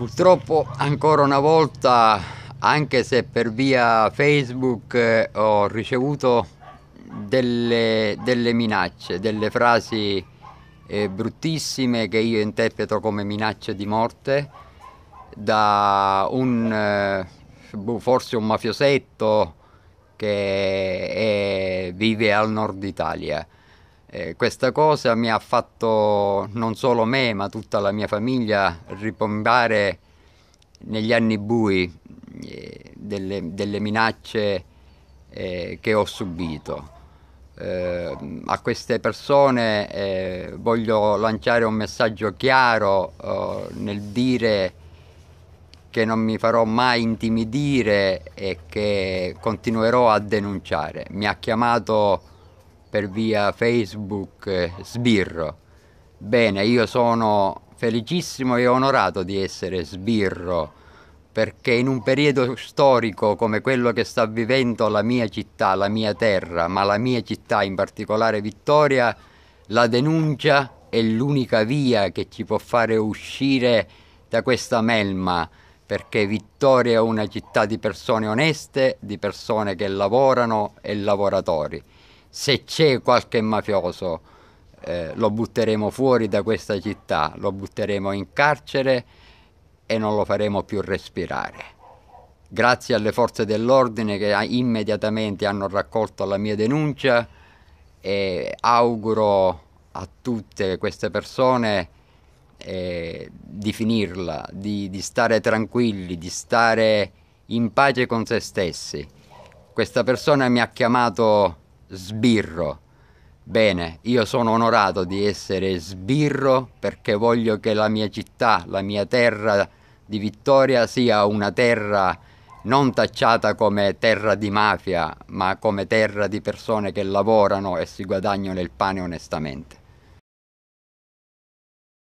Purtroppo ancora una volta, anche se per via Facebook eh, ho ricevuto delle, delle, minacce, delle frasi eh, bruttissime che io interpreto come minacce di morte da un, eh, boh, forse un mafiosetto che è, eh, vive al nord Italia. Eh, questa cosa mi ha fatto non solo me, ma tutta la mia famiglia ripombare negli anni bui eh, delle, delle, minacce eh, che ho subito. Eh, a queste persone eh, voglio lanciare un messaggio chiaro eh, nel dire che non mi farò mai intimidire e che continuerò a denunciare. Mi ha chiamato per via Facebook eh, Sbirro. Bene, io sono felicissimo e onorato di essere Sbirro perché in un periodo storico come quello che sta vivendo la mia città, la mia terra, ma la mia città in particolare Vittoria, la denuncia è l'unica via che ci può fare uscire da questa melma, perché Vittoria è una città di persone oneste, di persone che lavorano e lavoratori se c'è qualche mafioso eh, lo butteremo fuori da questa città, lo butteremo in carcere e non lo faremo più respirare. Grazie alle forze dell'ordine che immediatamente hanno raccolto la mia denuncia e auguro a tutte queste persone eh, di finirla, di, di stare tranquilli, di stare in pace con se stessi. Questa persona mi ha chiamato sbirro. Bene, io sono onorato di essere sbirro perché voglio che la mia città, la mia terra di Vittoria sia una terra non tacciata come terra di mafia, ma come terra di persone che lavorano e si guadagnano il pane onestamente.